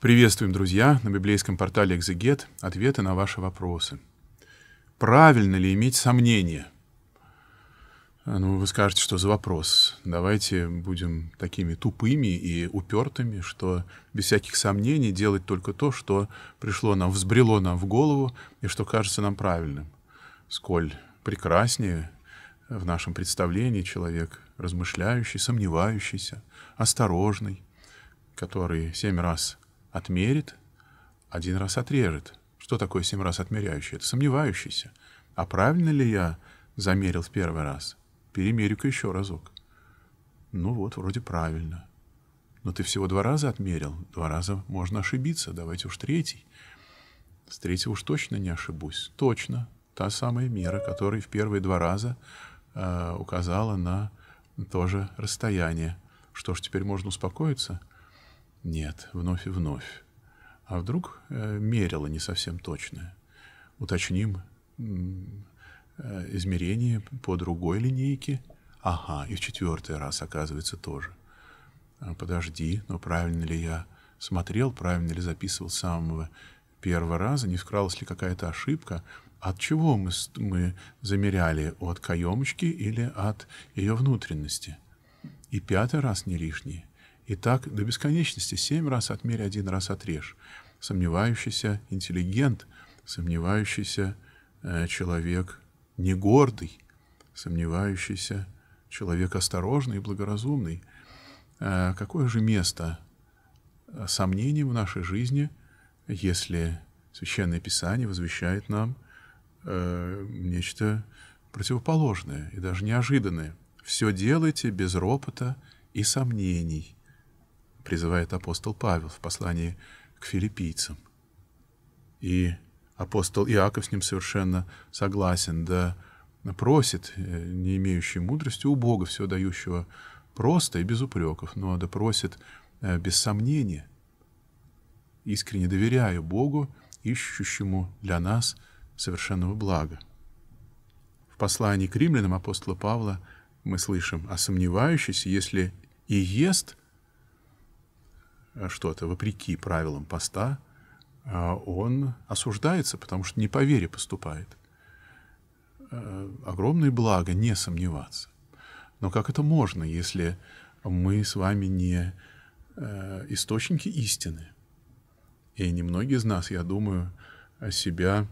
Приветствуем, друзья, на библейском портале «Экзегет» ответы на ваши вопросы. Правильно ли иметь сомнения? А, ну, вы скажете, что за вопрос. Давайте будем такими тупыми и упертыми, что без всяких сомнений делать только то, что пришло нам, взбрело нам в голову и что кажется нам правильным. Сколь прекраснее в нашем представлении человек размышляющий, сомневающийся, осторожный, который семь раз Отмерит, один раз отрежет. Что такое семь раз отмеряющий? Это сомневающийся. А правильно ли я замерил в первый раз? Перемерю-ка еще разок. Ну вот, вроде правильно. Но ты всего два раза отмерил. Два раза можно ошибиться. Давайте уж третий. С третьего уж точно не ошибусь. Точно. Та самая мера, которая в первые два раза э, указала на то же расстояние. Что ж, теперь можно успокоиться? Нет, вновь и вновь. А вдруг э, мерило не совсем точное? Уточним э, измерение по другой линейке. Ага, и в четвертый раз оказывается тоже. А, подожди, но правильно ли я смотрел, правильно ли записывал с самого первого раза, не вкралась ли какая-то ошибка, от чего мы, мы замеряли, от каемочки или от ее внутренности. И пятый раз не лишний. И так до бесконечности. Семь раз отмерь, один раз отрежь. Сомневающийся интеллигент, сомневающийся э, человек не гордый, сомневающийся человек осторожный и благоразумный. Э, какое же место э, сомнений в нашей жизни, если Священное Писание возвещает нам э, нечто противоположное и даже неожиданное. Все делайте без ропота и сомнений, призывает апостол Павел в послании к филиппийцам. И апостол Иаков с ним совершенно согласен, да просит, э, не имеющий мудрости, у Бога все дающего просто и без упреков, но да просит э, без сомнения, искренне доверяя Богу, ищущему для нас совершенного блага. В послании к римлянам апостола Павла мы слышим, а сомневающийся, если и ест, Э, что-то вопреки правилам поста, э, он осуждается, потому что не по вере поступает. Э, Огромное благо не сомневаться. Но как это можно, если мы с вами не источники истины? И немногие из нас, я думаю, себя,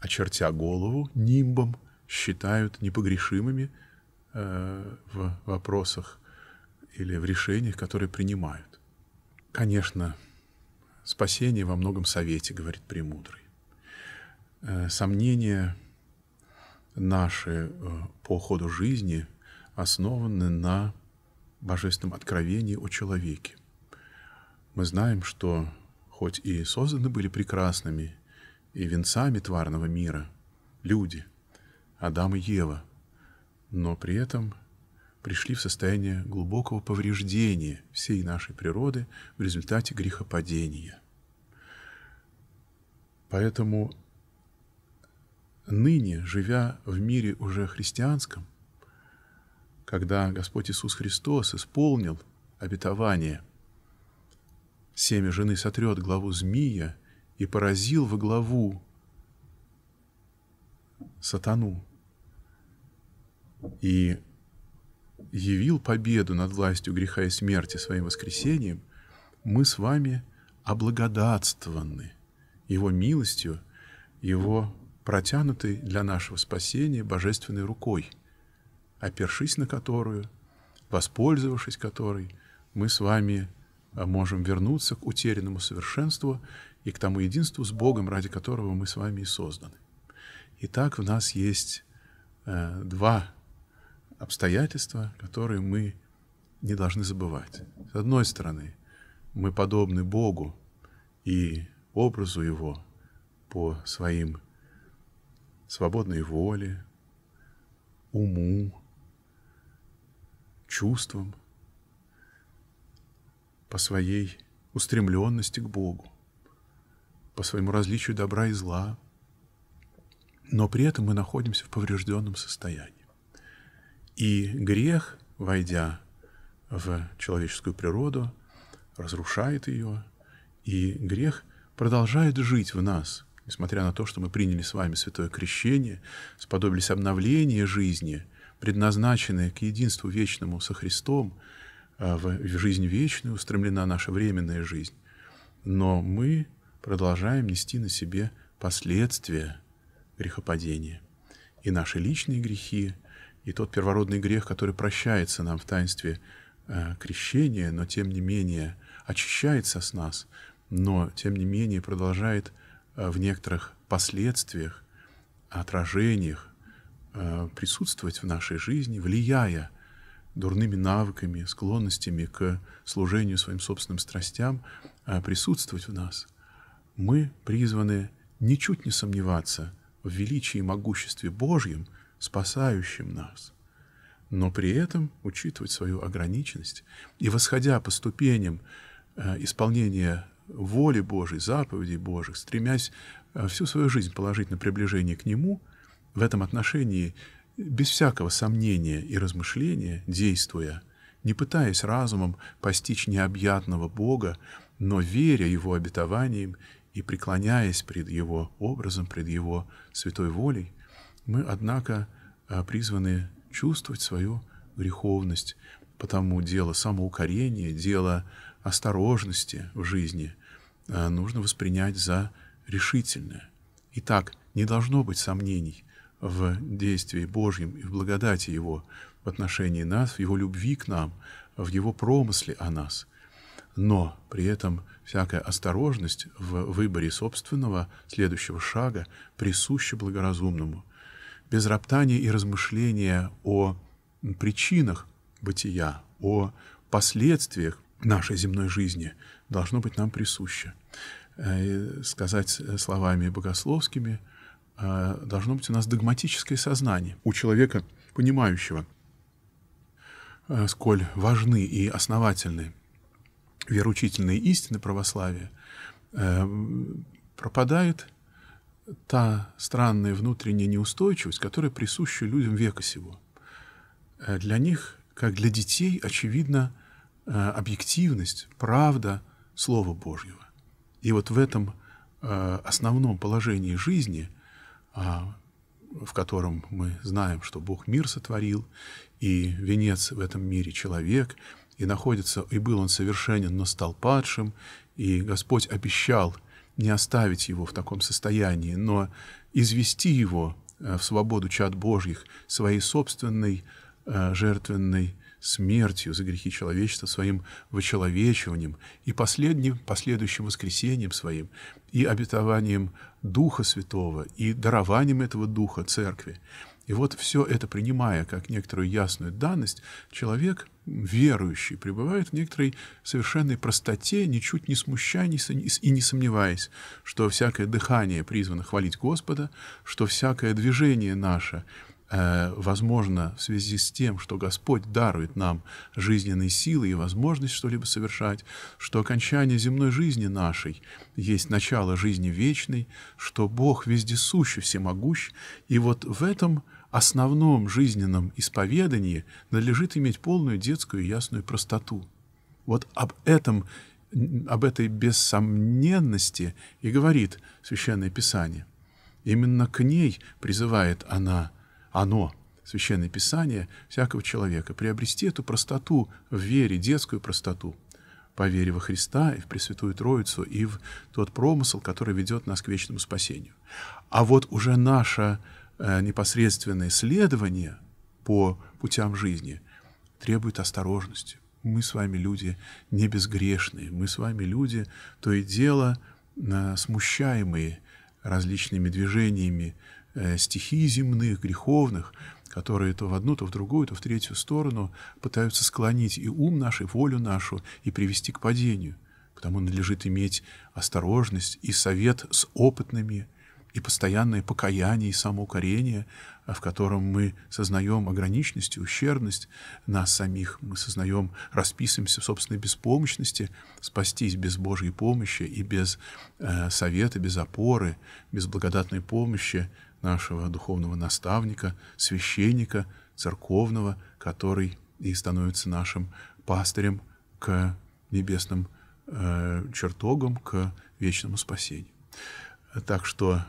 очертя голову нимбом, считают непогрешимыми в вопросах или в решениях, которые принимают. Конечно, спасение во многом совете, говорит Премудрый. Э, Сомнения наши э, по ходу жизни основаны на божественном откровении о человеке. Мы знаем, что хоть и созданы были прекрасными и венцами тварного мира люди, Адам и Ева, но при этом – пришли в состояние глубокого повреждения всей нашей природы в результате грехопадения. Поэтому ныне, живя в мире уже христианском, когда Господь Иисус Христос исполнил обетование, семя жены сотрет главу змея и поразил во главу сатану. И явил победу над властью греха и смерти своим воскресением, мы с вами облагодатствованы Его милостью, Его протянутой для нашего спасения божественной рукой, опершись на которую, воспользовавшись которой, мы с вами а, можем вернуться к утерянному совершенству и к тому единству с Богом, ради которого мы с вами и созданы. Итак, в нас есть э, два обстоятельства, которые мы не должны забывать. С одной стороны, мы подобны Богу и образу Его по своим свободной воле, уму, чувствам, по своей устремленности к Богу, по своему различию добра и зла, но при этом мы находимся в поврежденном состоянии. И грех, войдя в человеческую природу, разрушает ее, и грех продолжает жить в нас, несмотря на то, что мы приняли с вами святое крещение, сподобились обновления жизни, предназначенные к единству вечному со Христом, а в жизнь вечную устремлена наша временная жизнь. Но мы продолжаем нести на себе последствия грехопадения. И наши личные грехи, и тот первородный грех, который прощается нам в таинстве э, крещения, но тем не менее очищается с нас, но тем не менее продолжает э, в некоторых последствиях, отражениях э, присутствовать в нашей жизни, влияя дурными навыками, склонностями к служению своим собственным страстям, э, присутствовать в нас. Мы призваны ничуть не сомневаться в величии и могуществе Божьем, спасающим нас, но при этом учитывать свою ограниченность и, восходя по ступеням э, исполнения воли Божьей, заповедей Божьих, стремясь э, всю свою жизнь положить на приближение к Нему, в этом отношении, без всякого сомнения и размышления, действуя, не пытаясь разумом постичь необъятного Бога, но веря Его обетованиям и преклоняясь пред Его образом, пред Его святой волей, мы, однако, э, призваны чувствовать свою греховность, потому дело самоукорения, дело осторожности в жизни э, нужно воспринять за решительное. Итак, не должно быть сомнений в действии Божьем и в благодати Его в отношении нас, в Его любви к нам, в Его промысле о нас. Но при этом всякая осторожность в выборе собственного следующего шага присуща благоразумному – без роптания и размышления о причинах бытия, о последствиях нашей земной жизни должно быть нам присуще. Э, сказать э, словами богословскими, э, должно быть у нас догматическое сознание у человека, понимающего, сколь важны и основательны вероучительные истины православия, пропадает та странная внутренняя неустойчивость, которая присуща людям века сего. Э, для них, как для детей, очевидна э, объективность, правда Слова Божьего. И вот в этом э, основном положении жизни, а, в котором мы знаем, что Бог мир сотворил, и венец в этом мире человек, и находится, и был он совершенен, но стал падшим, и Господь обещал – не оставить его в таком состоянии, но извести его э, в свободу чад Божьих своей собственной э, жертвенной смертью за грехи человечества, своим вочеловечиванием и последним, последующим воскресением своим, и обетованием Духа Святого, и дарованием этого Духа Церкви. И вот все это принимая как некоторую ясную данность, человек, верующий, пребывает в некоторой совершенной простоте, ничуть не смущаясь и не сомневаясь, что всякое дыхание призвано хвалить Господа, что всякое движение наше э, возможно, в связи с тем, что Господь дарует нам жизненные силы и возможность что-либо совершать, что окончание земной жизни нашей есть начало жизни вечной, что Бог вездесущ и всемогущ. И вот в этом основном жизненном исповедании надлежит иметь полную детскую ясную простоту. Вот об этом, об этой бессомненности и говорит Священное Писание. Именно к ней призывает она, оно, Священное Писание, всякого человека, приобрести эту простоту в вере, детскую простоту, по вере во Христа и в Пресвятую Троицу, и в тот промысл, который ведет нас к вечному спасению. А вот уже наша Э, непосредственное исследование по путям жизни требует осторожности. Мы с вами люди не безгрешные, мы с вами люди, то и дело э, смущаемые различными движениями э, стихий земных, греховных, которые то в одну, то в другую, то в третью сторону пытаются склонить и ум наш, и волю нашу, и привести к падению. Потому надлежит иметь осторожность и совет с опытными и постоянное покаяние и самоукорение, а в котором мы сознаем ограниченность и ущербность нас самих, мы сознаем, расписываемся в собственной беспомощности, спастись без Божьей помощи и без э, совета, без опоры, без благодатной помощи нашего духовного наставника, священника, церковного, который и становится нашим пастырем к небесным э, чертогам, к вечному спасению. Так что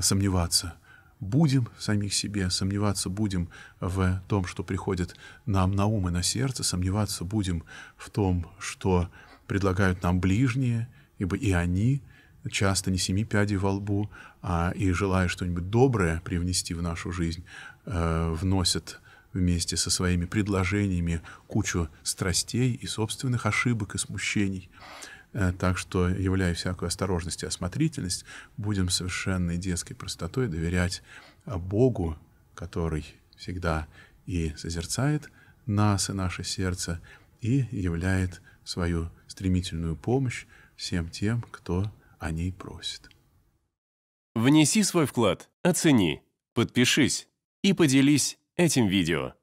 сомневаться будем в самих себе, сомневаться будем в том, что приходит нам на ум и на сердце, сомневаться будем в том, что предлагают нам ближние, ибо и они часто не семи пядей во лбу, а и желая что-нибудь доброе привнести в нашу жизнь, э, вносят вместе со своими предложениями кучу страстей и собственных ошибок и смущений. Э, так что, являя всякую осторожность и осмотрительность, будем совершенной детской простотой доверять э, Богу, который всегда и созерцает нас и наше сердце, и являет свою стремительную помощь всем тем, кто о ней просит. Внеси свой вклад, оцени, подпишись и поделись этим видео.